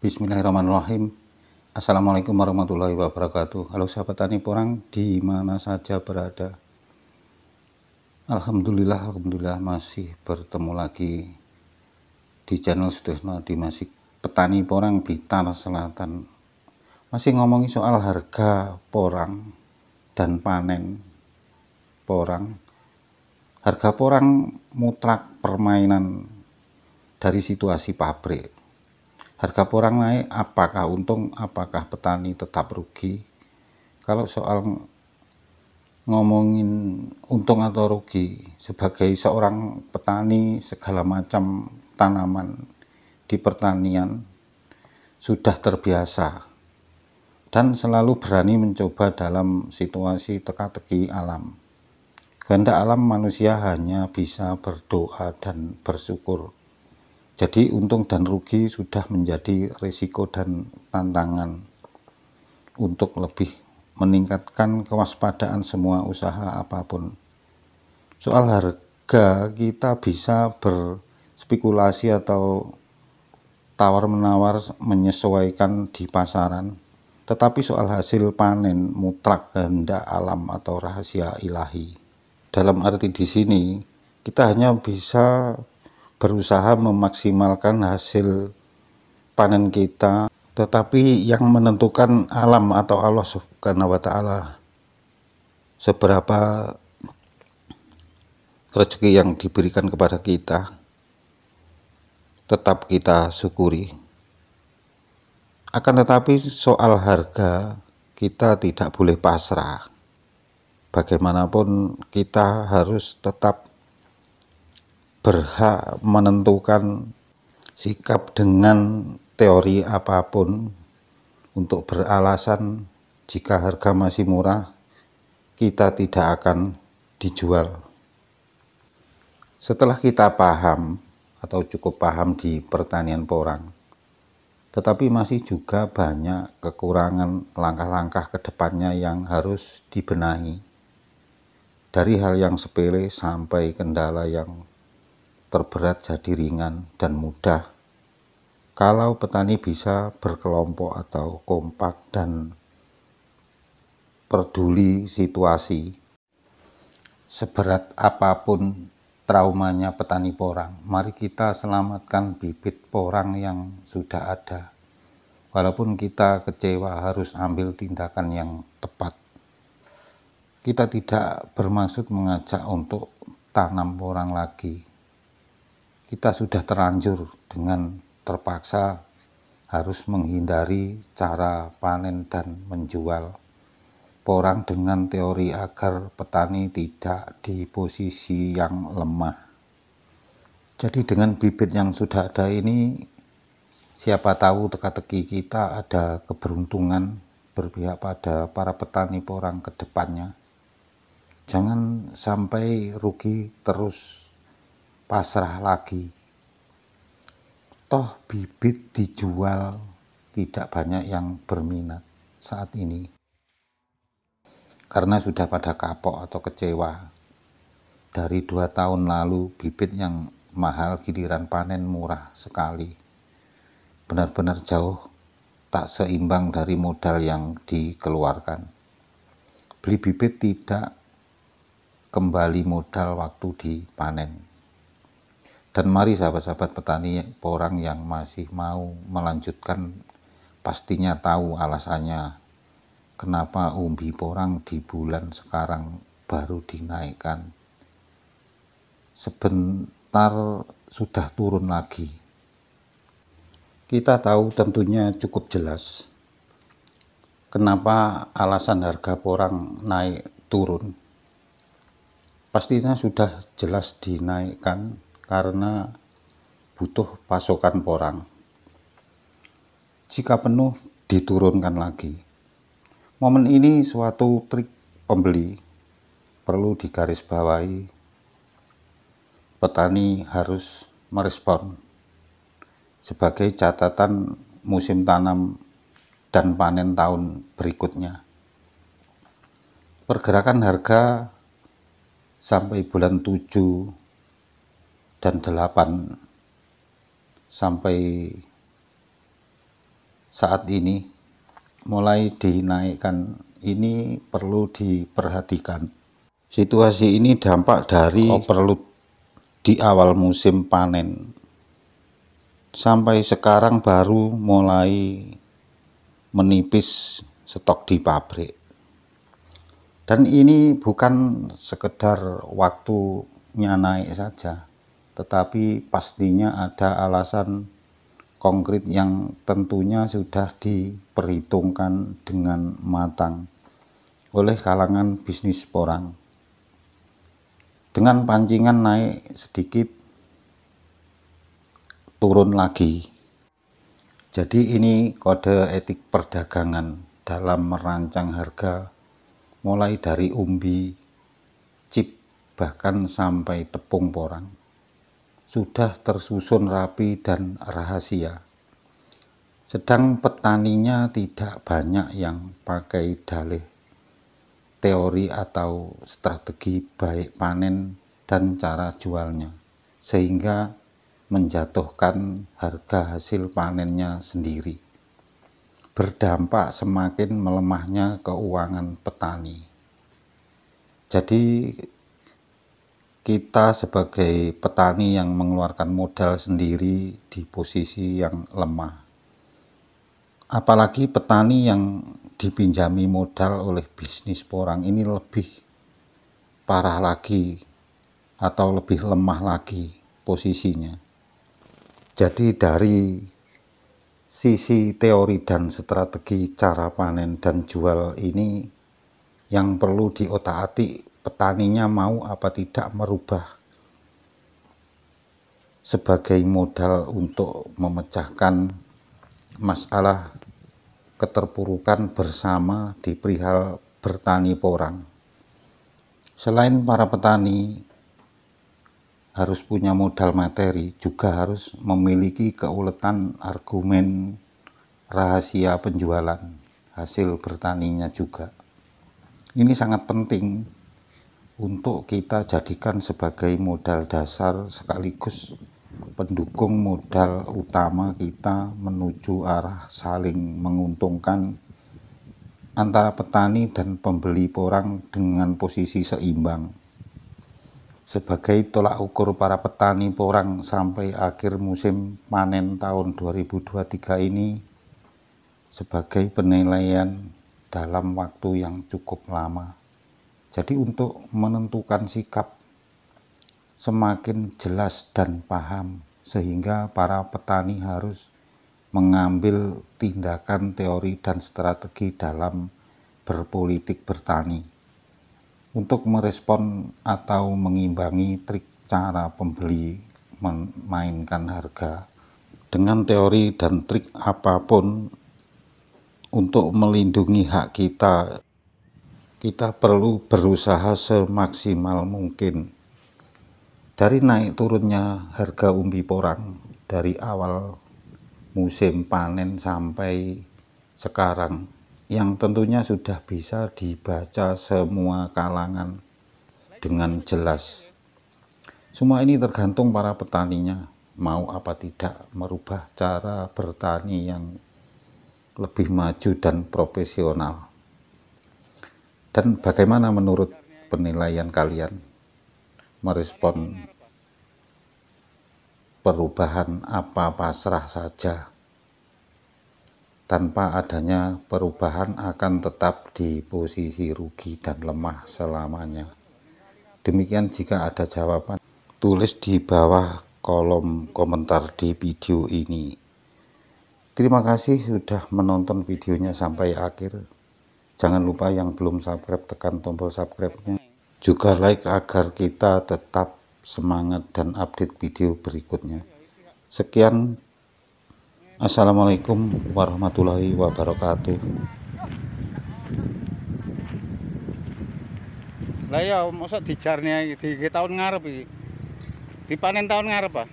Bismillahirrahmanirrahim. Assalamualaikum warahmatullahi wabarakatuh. Halo sahabat tani porang di mana saja berada. Alhamdulillah, alhamdulillah masih bertemu lagi di channel Sutrisno di masih petani porang Blitar Selatan. Masih ngomongin soal harga porang dan panen porang. Harga porang mutlak permainan dari situasi pabrik Harga porang naik, apakah untung, apakah petani tetap rugi? Kalau soal ngomongin untung atau rugi, sebagai seorang petani segala macam tanaman di pertanian sudah terbiasa dan selalu berani mencoba dalam situasi teka-teki alam. Ganda alam manusia hanya bisa berdoa dan bersyukur jadi untung dan rugi sudah menjadi risiko dan tantangan untuk lebih meningkatkan kewaspadaan semua usaha apapun. Soal harga kita bisa berspekulasi atau tawar-menawar menyesuaikan di pasaran. Tetapi soal hasil panen mutlak kehendak alam atau rahasia ilahi. Dalam arti di sini, kita hanya bisa berusaha memaksimalkan hasil panen kita tetapi yang menentukan alam atau Allah subhanahu wa ta'ala seberapa rezeki yang diberikan kepada kita tetap kita syukuri akan tetapi soal harga kita tidak boleh pasrah bagaimanapun kita harus tetap berhak menentukan sikap dengan teori apapun untuk beralasan jika harga masih murah kita tidak akan dijual. Setelah kita paham atau cukup paham di pertanian porang, tetapi masih juga banyak kekurangan langkah-langkah kedepannya yang harus dibenahi. Dari hal yang sepele sampai kendala yang terberat jadi ringan dan mudah. Kalau petani bisa berkelompok atau kompak dan peduli situasi, seberat apapun traumanya petani porang, mari kita selamatkan bibit porang yang sudah ada. Walaupun kita kecewa harus ambil tindakan yang tepat. Kita tidak bermaksud mengajak untuk tanam porang lagi, kita sudah terlanjur dengan terpaksa harus menghindari cara panen dan menjual porang dengan teori agar petani tidak di posisi yang lemah. Jadi dengan bibit yang sudah ada ini siapa tahu teka-teki kita ada keberuntungan berpihak pada para petani porang ke depannya. Jangan sampai rugi terus pasrah lagi. Toh bibit dijual tidak banyak yang berminat saat ini. Karena sudah pada kapok atau kecewa. Dari dua tahun lalu bibit yang mahal giliran panen murah sekali. Benar-benar jauh tak seimbang dari modal yang dikeluarkan. Beli bibit tidak kembali modal waktu dipanen. Dan mari sahabat-sahabat petani, orang yang masih mau melanjutkan pastinya tahu alasannya kenapa umbi porang di bulan sekarang baru dinaikkan. Sebentar sudah turun lagi. Kita tahu tentunya cukup jelas kenapa alasan harga porang naik turun. Pastinya sudah jelas dinaikkan karena butuh pasokan porang. Jika penuh, diturunkan lagi. Momen ini suatu trik pembeli perlu digarisbawahi. Petani harus merespon sebagai catatan musim tanam dan panen tahun berikutnya. Pergerakan harga sampai bulan 7 dan 8 sampai saat ini mulai dinaikkan ini perlu diperhatikan situasi ini dampak dari perlu di awal musim panen sampai sekarang baru mulai menipis stok di pabrik dan ini bukan sekedar waktunya naik saja tetapi pastinya ada alasan konkret yang tentunya sudah diperhitungkan dengan matang oleh kalangan bisnis porang. Dengan pancingan naik sedikit, turun lagi. Jadi ini kode etik perdagangan dalam merancang harga mulai dari umbi, chip, bahkan sampai tepung porang sudah tersusun rapi dan rahasia. Sedang petaninya tidak banyak yang pakai dalih teori atau strategi baik panen dan cara jualnya, sehingga menjatuhkan harga hasil panennya sendiri. Berdampak semakin melemahnya keuangan petani. Jadi kita sebagai petani yang mengeluarkan modal sendiri di posisi yang lemah. Apalagi petani yang dipinjami modal oleh bisnis porang ini lebih parah lagi atau lebih lemah lagi posisinya. Jadi dari sisi teori dan strategi cara panen dan jual ini yang perlu diotak-atik petaninya mau apa tidak merubah sebagai modal untuk memecahkan masalah keterpurukan bersama di perihal bertani porang. Selain para petani harus punya modal materi, juga harus memiliki keuletan argumen rahasia penjualan hasil bertaninya juga. Ini sangat penting untuk kita jadikan sebagai modal dasar sekaligus pendukung modal utama kita menuju arah saling menguntungkan antara petani dan pembeli porang dengan posisi seimbang. Sebagai tolak ukur para petani porang sampai akhir musim panen tahun 2023 ini sebagai penilaian dalam waktu yang cukup lama. Jadi untuk menentukan sikap semakin jelas dan paham sehingga para petani harus mengambil tindakan teori dan strategi dalam berpolitik bertani untuk merespon atau mengimbangi trik cara pembeli memainkan harga dengan teori dan trik apapun untuk melindungi hak kita kita perlu berusaha semaksimal mungkin. Dari naik turunnya harga umbi porang dari awal musim panen sampai sekarang yang tentunya sudah bisa dibaca semua kalangan dengan jelas. Semua ini tergantung para petaninya mau apa tidak merubah cara bertani yang lebih maju dan profesional. Dan bagaimana menurut penilaian kalian merespon perubahan apa pasrah saja? Tanpa adanya perubahan akan tetap di posisi rugi dan lemah selamanya. Demikian jika ada jawaban, tulis di bawah kolom komentar di video ini. Terima kasih sudah menonton videonya sampai akhir. Jangan lupa yang belum subscribe tekan tombol subscribe-nya. Juga like agar kita tetap semangat dan update video berikutnya. Sekian. Assalamualaikum warahmatullahi wabarakatuh. Lah ya mosok dijarnya di tahun ngarep iki. Dipanen tahun ngarep, Pak.